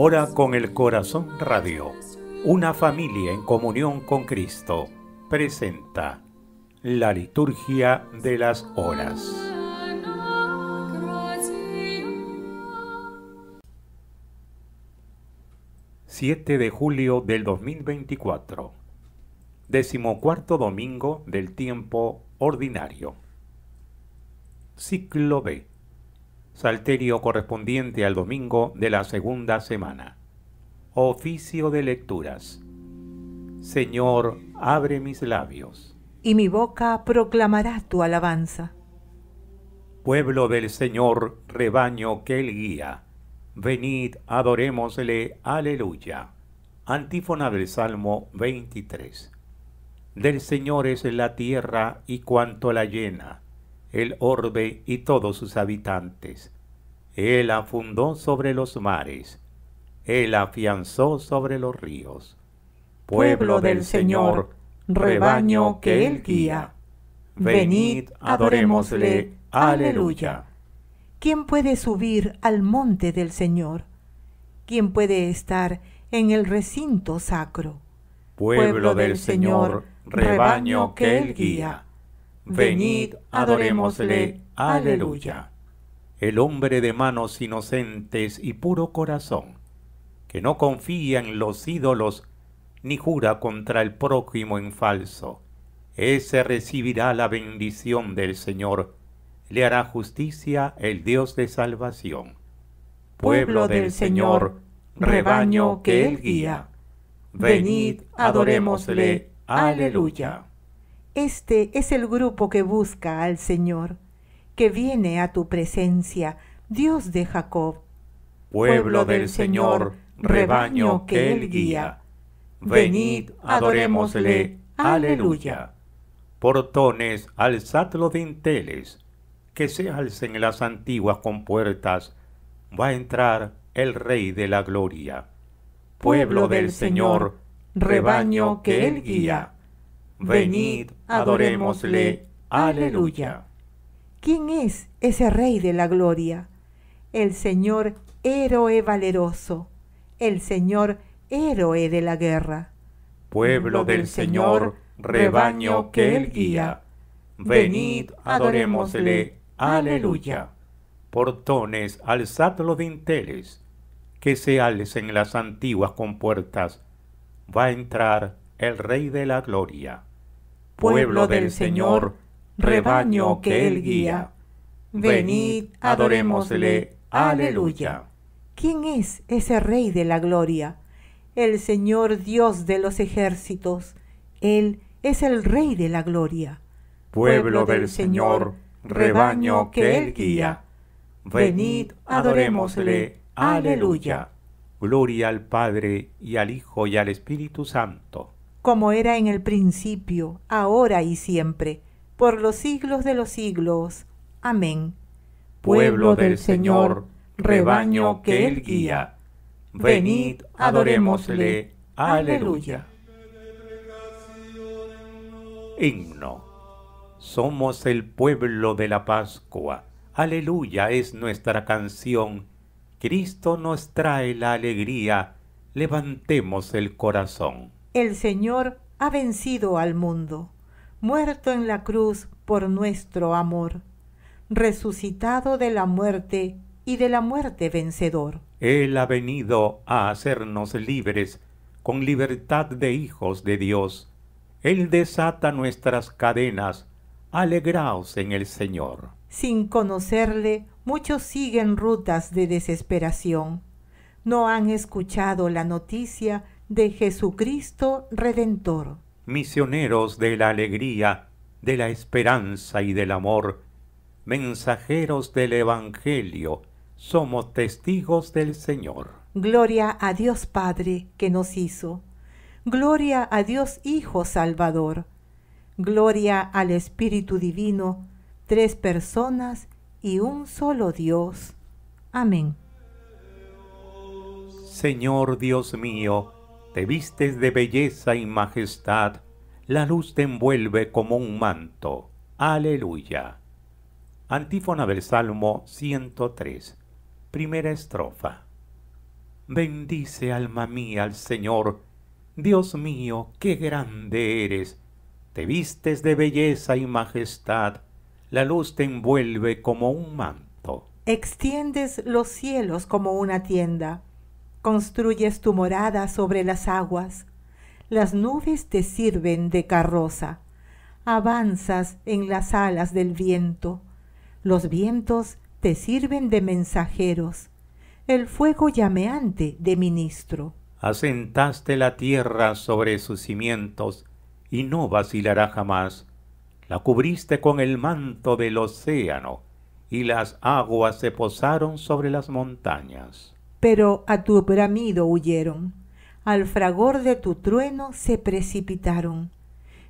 Hora con el Corazón Radio, una familia en comunión con Cristo, presenta la liturgia de las horas. ...7 de julio del 2024... ...decimocuarto domingo del tiempo ordinario... ...ciclo B... Salterio correspondiente al domingo de la segunda semana. Oficio de lecturas. Señor, abre mis labios. Y mi boca proclamará tu alabanza. Pueblo del Señor, rebaño que Él guía. Venid, adorémosle, aleluya. Antífona del Salmo 23. Del Señor es la tierra y cuanto la llena, el orbe y todos sus habitantes él afundó sobre los mares, Él afianzó sobre los ríos. Pueblo del Señor, rebaño que Él guía. Venid, adorémosle. Aleluya. ¿Quién puede subir al monte del Señor? ¿Quién puede estar en el recinto sacro? Pueblo del Señor, rebaño que Él guía. Venid, adorémosle. Aleluya el hombre de manos inocentes y puro corazón, que no confía en los ídolos ni jura contra el prójimo en falso, ese recibirá la bendición del Señor, le hará justicia el Dios de salvación. Pueblo del Señor, rebaño que Él guía. Venid, adorémosle. Aleluya. Este es el grupo que busca al Señor que viene a tu presencia, Dios de Jacob. Pueblo del Señor, rebaño que Él guía. Venid, adorémosle. Aleluya. Portones, alzad los dinteles, que se alcen las antiguas compuertas. Va a entrar el Rey de la Gloria. Pueblo del Señor, rebaño que Él guía. Venid, adorémosle. Aleluya. ¿Quién es ese Rey de la Gloria? El Señor héroe valeroso, el Señor héroe de la guerra. Pueblo del Señor, rebaño que Él guía. Venid, adorémosle. Aleluya. Portones, alzad los dinteles, que se alcen las antiguas compuertas. Va a entrar el Rey de la Gloria. Pueblo del Señor, rebaño que él guía. Venid, adorémosle. Aleluya. ¿Quién es ese Rey de la Gloria? El Señor Dios de los ejércitos. Él es el Rey de la Gloria. Pueblo, del Señor, rebaño que Él guía. Venid, adorémosle. Aleluya. Gloria al Padre y al Hijo y al Espíritu Santo. Como era en el principio, ahora y siempre por los siglos de los siglos. Amén. Pueblo del Señor, rebaño que Él guía, venid, adorémosle. Aleluya. Himno. Somos el pueblo de la Pascua. Aleluya es nuestra canción. Cristo nos trae la alegría. Levantemos el corazón. El Señor ha vencido al mundo muerto en la cruz por nuestro amor, resucitado de la muerte y de la muerte vencedor. Él ha venido a hacernos libres, con libertad de hijos de Dios. Él desata nuestras cadenas. Alegraos en el Señor. Sin conocerle, muchos siguen rutas de desesperación. No han escuchado la noticia de Jesucristo Redentor misioneros de la alegría, de la esperanza y del amor, mensajeros del Evangelio, somos testigos del Señor. Gloria a Dios Padre que nos hizo. Gloria a Dios Hijo Salvador. Gloria al Espíritu Divino, tres personas y un solo Dios. Amén. Señor Dios mío, te vistes de belleza y majestad, la luz te envuelve como un manto. Aleluya. Antífona del Salmo 103. Primera estrofa. Bendice alma mía al Señor. Dios mío, qué grande eres. Te vistes de belleza y majestad. La luz te envuelve como un manto. Extiendes los cielos como una tienda Construyes tu morada sobre las aguas. Las nubes te sirven de carroza. Avanzas en las alas del viento. Los vientos te sirven de mensajeros. El fuego llameante de ministro. Asentaste la tierra sobre sus cimientos y no vacilará jamás. La cubriste con el manto del océano y las aguas se posaron sobre las montañas pero a tu bramido huyeron. Al fragor de tu trueno se precipitaron,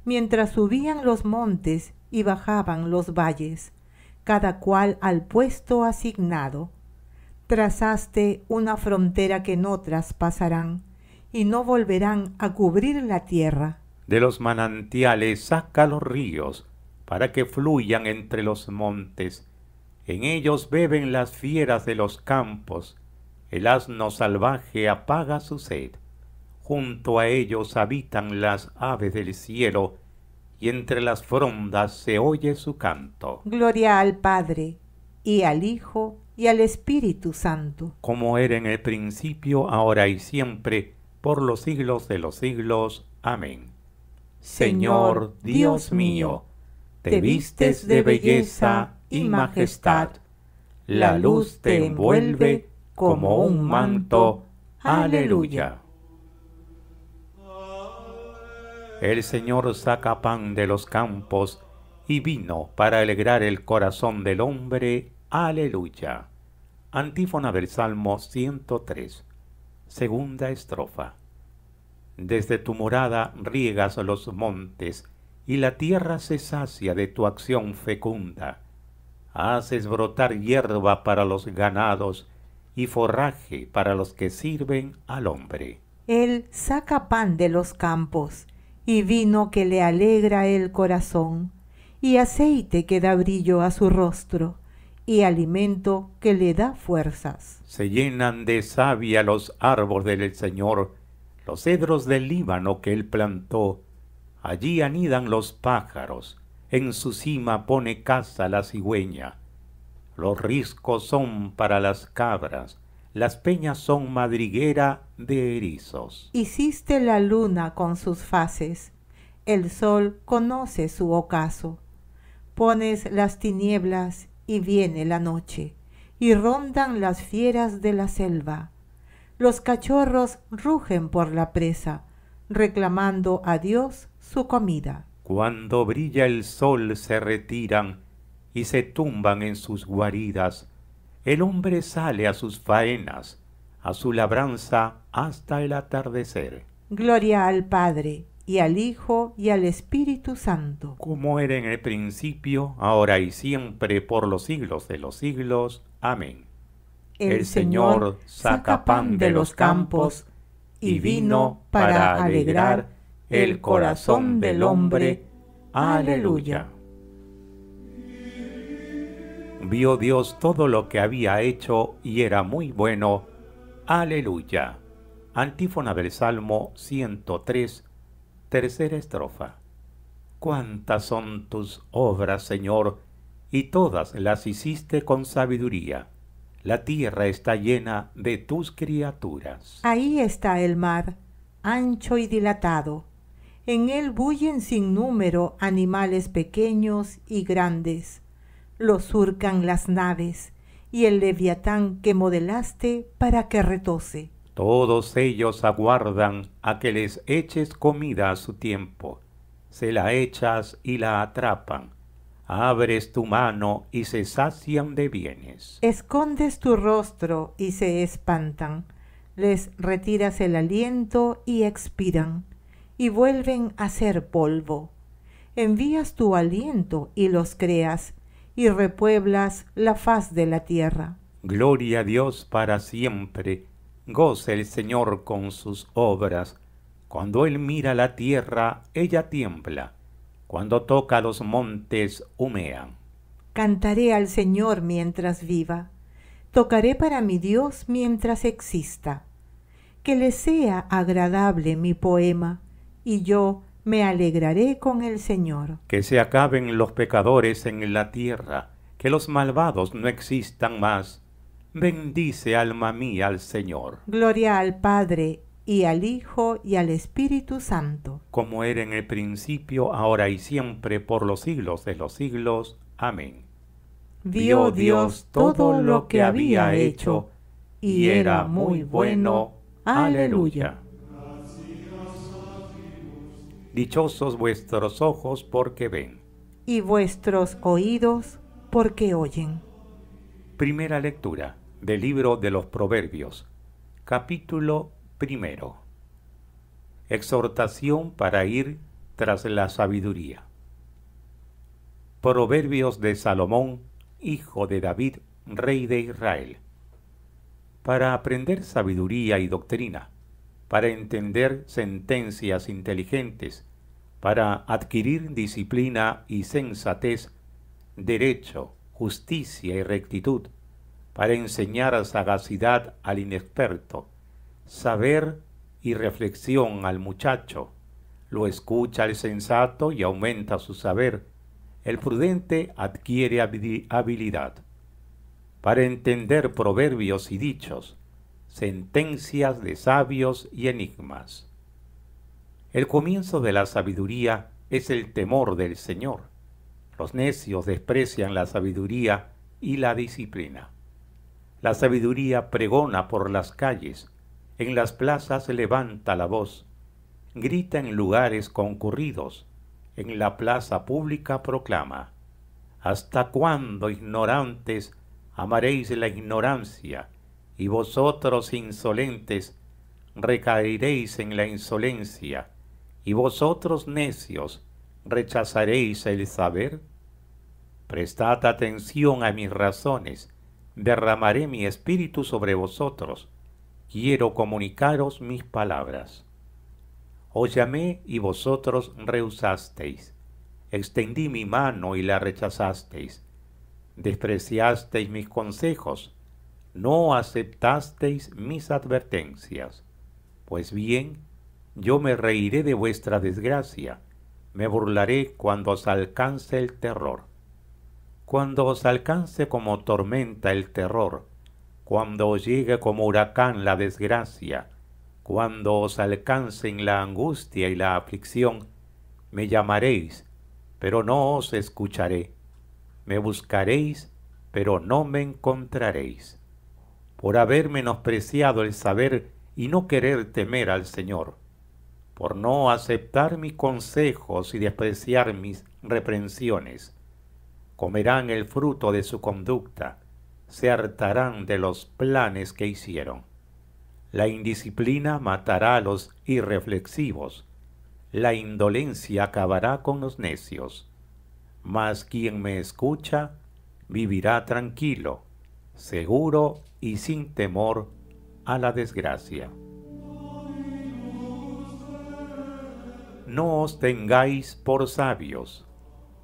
mientras subían los montes y bajaban los valles, cada cual al puesto asignado. Trazaste una frontera que no traspasarán, y no volverán a cubrir la tierra. De los manantiales saca los ríos, para que fluyan entre los montes. En ellos beben las fieras de los campos, el asno salvaje apaga su sed. Junto a ellos habitan las aves del cielo, y entre las frondas se oye su canto. Gloria al Padre, y al Hijo, y al Espíritu Santo. Como era en el principio, ahora y siempre, por los siglos de los siglos. Amén. Señor Dios mío, te vistes de belleza y majestad. La luz te envuelve como un manto. Aleluya. El Señor saca pan de los campos y vino para alegrar el corazón del hombre. Aleluya. Antífona del Salmo 103. Segunda estrofa. Desde tu morada riegas los montes, y la tierra se sacia de tu acción fecunda. Haces brotar hierba para los ganados, y forraje para los que sirven al hombre. Él saca pan de los campos y vino que le alegra el corazón y aceite que da brillo a su rostro y alimento que le da fuerzas. Se llenan de savia los árboles del Señor, los cedros del Líbano que él plantó. Allí anidan los pájaros, en su cima pone casa la cigüeña los riscos son para las cabras, las peñas son madriguera de erizos. Hiciste la luna con sus fases, el sol conoce su ocaso. Pones las tinieblas y viene la noche, y rondan las fieras de la selva. Los cachorros rugen por la presa, reclamando a Dios su comida. Cuando brilla el sol se retiran se tumban en sus guaridas. El hombre sale a sus faenas, a su labranza hasta el atardecer. Gloria al Padre, y al Hijo, y al Espíritu Santo. Como era en el principio, ahora y siempre, por los siglos de los siglos. Amén. El, el Señor saca pan de los campos y vino para alegrar el corazón del hombre. Aleluya vio Dios todo lo que había hecho y era muy bueno. Aleluya. Antífona del Salmo 103, tercera estrofa. Cuántas son tus obras, Señor, y todas las hiciste con sabiduría. La tierra está llena de tus criaturas. Ahí está el mar, ancho y dilatado. En él bullen sin número animales pequeños y grandes los surcan las naves, y el leviatán que modelaste para que retose. Todos ellos aguardan a que les eches comida a su tiempo. Se la echas y la atrapan. Abres tu mano y se sacian de bienes. Escondes tu rostro y se espantan. Les retiras el aliento y expiran, y vuelven a ser polvo. Envías tu aliento y los creas, y repueblas la faz de la tierra. Gloria a Dios para siempre. Goce el Señor con sus obras. Cuando Él mira la tierra, ella tiembla. Cuando toca los montes, humean. Cantaré al Señor mientras viva. Tocaré para mi Dios mientras exista. Que le sea agradable mi poema, y yo, me alegraré con el Señor. Que se acaben los pecadores en la tierra, que los malvados no existan más. Bendice, alma mía, al Señor. Gloria al Padre, y al Hijo, y al Espíritu Santo. Como era en el principio, ahora y siempre, por los siglos de los siglos. Amén. Vio Dios todo lo que había hecho, y era muy bueno. Aleluya. Dichosos vuestros ojos porque ven. Y vuestros oídos porque oyen. Primera lectura del libro de los Proverbios, capítulo primero. Exhortación para ir tras la sabiduría. Proverbios de Salomón, hijo de David, rey de Israel. Para aprender sabiduría y doctrina para entender sentencias inteligentes, para adquirir disciplina y sensatez, derecho, justicia y rectitud, para enseñar sagacidad al inexperto, saber y reflexión al muchacho. Lo escucha el sensato y aumenta su saber. El prudente adquiere habilidad para entender proverbios y dichos, sentencias de sabios y enigmas. El comienzo de la sabiduría es el temor del Señor. Los necios desprecian la sabiduría y la disciplina. La sabiduría pregona por las calles, en las plazas levanta la voz, grita en lugares concurridos, en la plaza pública proclama. ¿Hasta cuándo, ignorantes, amaréis la ignorancia? y vosotros insolentes recaeréis en la insolencia, y vosotros necios rechazaréis el saber. Prestad atención a mis razones, derramaré mi espíritu sobre vosotros, quiero comunicaros mis palabras. Os y vosotros rehusasteis, extendí mi mano y la rechazasteis, despreciasteis mis consejos, no aceptasteis mis advertencias. Pues bien, yo me reiré de vuestra desgracia, me burlaré cuando os alcance el terror. Cuando os alcance como tormenta el terror, cuando os llegue como huracán la desgracia, cuando os alcancen la angustia y la aflicción, me llamaréis, pero no os escucharé. Me buscaréis, pero no me encontraréis por haber menospreciado el saber y no querer temer al Señor, por no aceptar mis consejos y despreciar mis reprensiones. Comerán el fruto de su conducta, se hartarán de los planes que hicieron. La indisciplina matará a los irreflexivos, la indolencia acabará con los necios. Mas quien me escucha vivirá tranquilo seguro y sin temor a la desgracia. No os tengáis por sabios.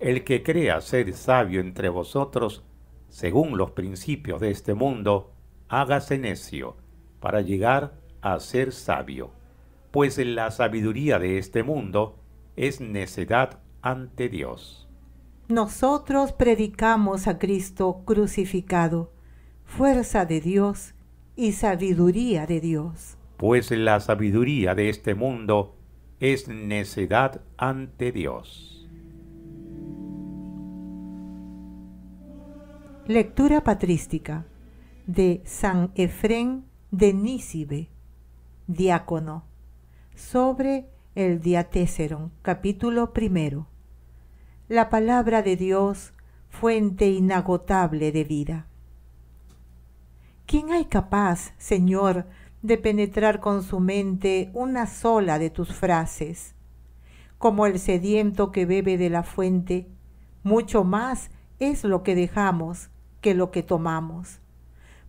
El que crea ser sabio entre vosotros, según los principios de este mundo, hágase necio, para llegar a ser sabio, pues la sabiduría de este mundo es necedad ante Dios. Nosotros predicamos a Cristo crucificado fuerza de Dios y sabiduría de Dios. Pues la sabiduría de este mundo es necedad ante Dios. Lectura patrística de San Efrén de Nícibe, diácono, sobre el Diatéseron, capítulo primero. La palabra de Dios, fuente inagotable de vida. ¿Quién hay capaz, Señor, de penetrar con su mente una sola de tus frases? Como el sediento que bebe de la fuente, mucho más es lo que dejamos que lo que tomamos,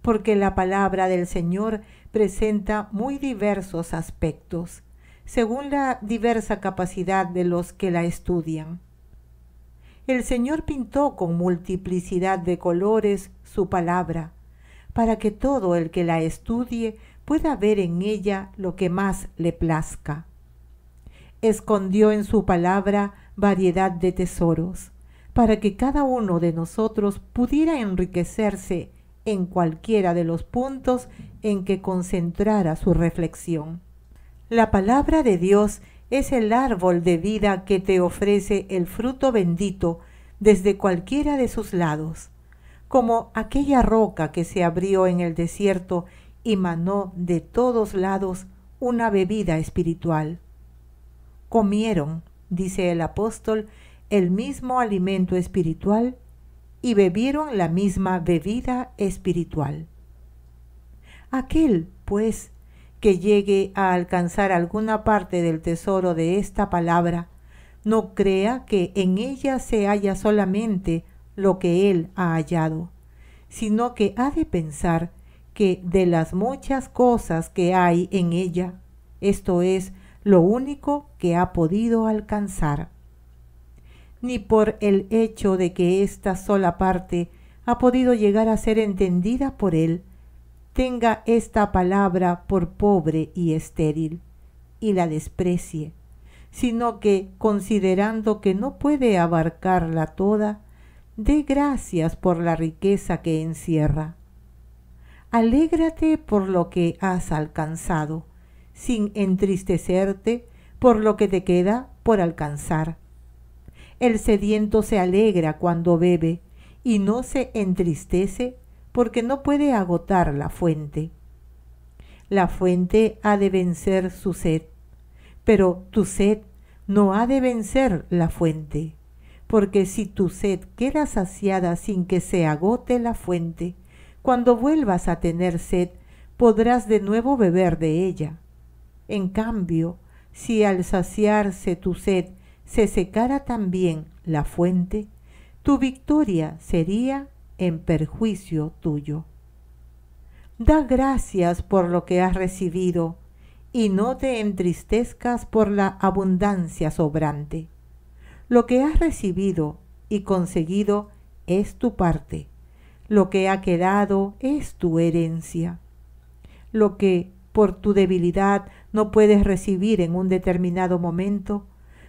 porque la palabra del Señor presenta muy diversos aspectos, según la diversa capacidad de los que la estudian. El Señor pintó con multiplicidad de colores su palabra, para que todo el que la estudie pueda ver en ella lo que más le plazca. Escondió en su palabra variedad de tesoros, para que cada uno de nosotros pudiera enriquecerse en cualquiera de los puntos en que concentrara su reflexión. La palabra de Dios es el árbol de vida que te ofrece el fruto bendito desde cualquiera de sus lados como aquella roca que se abrió en el desierto y manó de todos lados una bebida espiritual. Comieron, dice el apóstol, el mismo alimento espiritual y bebieron la misma bebida espiritual. Aquel, pues, que llegue a alcanzar alguna parte del tesoro de esta palabra, no crea que en ella se halla solamente lo que él ha hallado, sino que ha de pensar que de las muchas cosas que hay en ella, esto es lo único que ha podido alcanzar. Ni por el hecho de que esta sola parte ha podido llegar a ser entendida por él, tenga esta palabra por pobre y estéril, y la desprecie, sino que, considerando que no puede abarcarla toda, de gracias por la riqueza que encierra. Alégrate por lo que has alcanzado, sin entristecerte por lo que te queda por alcanzar. El sediento se alegra cuando bebe y no se entristece porque no puede agotar la fuente. La fuente ha de vencer su sed, pero tu sed no ha de vencer la fuente porque si tu sed queda saciada sin que se agote la fuente, cuando vuelvas a tener sed, podrás de nuevo beber de ella. En cambio, si al saciarse tu sed se secara también la fuente, tu victoria sería en perjuicio tuyo. Da gracias por lo que has recibido y no te entristezcas por la abundancia sobrante lo que has recibido y conseguido es tu parte. Lo que ha quedado es tu herencia. Lo que por tu debilidad no puedes recibir en un determinado momento,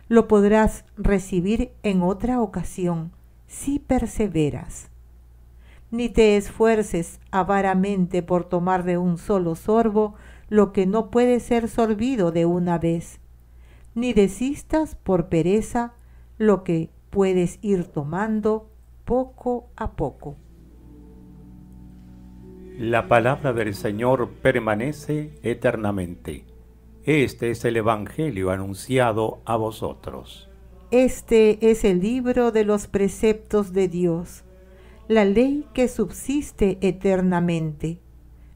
lo podrás recibir en otra ocasión si perseveras. Ni te esfuerces avaramente por tomar de un solo sorbo lo que no puede ser sorbido de una vez, ni desistas por pereza lo que puedes ir tomando poco a poco. La palabra del Señor permanece eternamente. Este es el Evangelio anunciado a vosotros. Este es el libro de los preceptos de Dios, la ley que subsiste eternamente.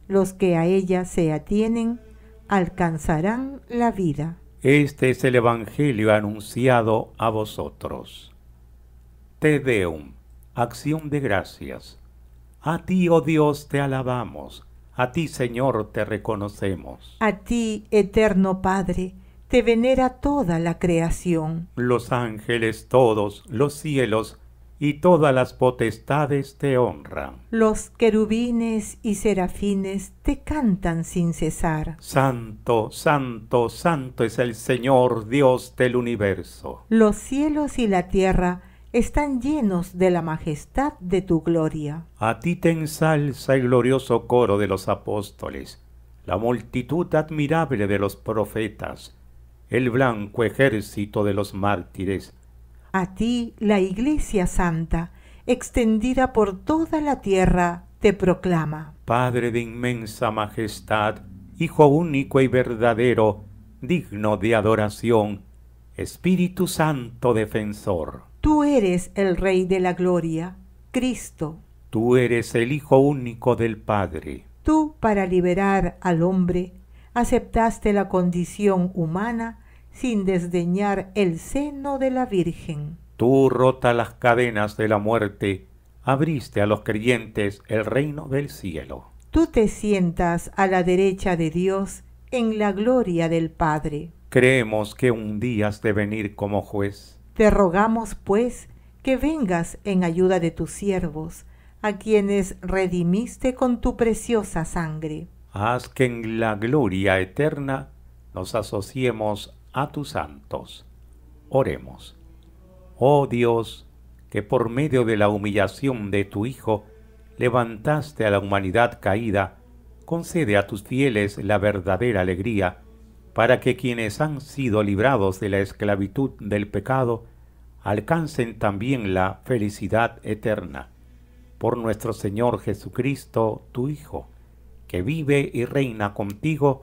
Los que a ella se atienen alcanzarán la vida. Este es el Evangelio anunciado a vosotros. Te Deum, acción de gracias. A ti, oh Dios, te alabamos. A ti, Señor, te reconocemos. A ti, eterno Padre, te venera toda la creación. Los ángeles todos, los cielos, y todas las potestades te honran. Los querubines y serafines te cantan sin cesar. Santo, santo, santo es el Señor Dios del universo. Los cielos y la tierra están llenos de la majestad de tu gloria. A ti te ensalza el glorioso coro de los apóstoles, la multitud admirable de los profetas, el blanco ejército de los mártires, a ti la Iglesia Santa, extendida por toda la tierra, te proclama. Padre de inmensa majestad, Hijo único y verdadero, digno de adoración, Espíritu Santo defensor. Tú eres el Rey de la Gloria, Cristo. Tú eres el Hijo único del Padre. Tú, para liberar al hombre, aceptaste la condición humana sin desdeñar el seno de la Virgen. Tú rota las cadenas de la muerte, abriste a los creyentes el reino del cielo. Tú te sientas a la derecha de Dios en la gloria del Padre. Creemos que un día has de venir como juez. Te rogamos, pues, que vengas en ayuda de tus siervos, a quienes redimiste con tu preciosa sangre. Haz que en la gloria eterna nos asociemos a tus santos. Oremos. Oh Dios, que por medio de la humillación de tu Hijo levantaste a la humanidad caída, concede a tus fieles la verdadera alegría, para que quienes han sido librados de la esclavitud del pecado alcancen también la felicidad eterna. Por nuestro Señor Jesucristo, tu Hijo, que vive y reina contigo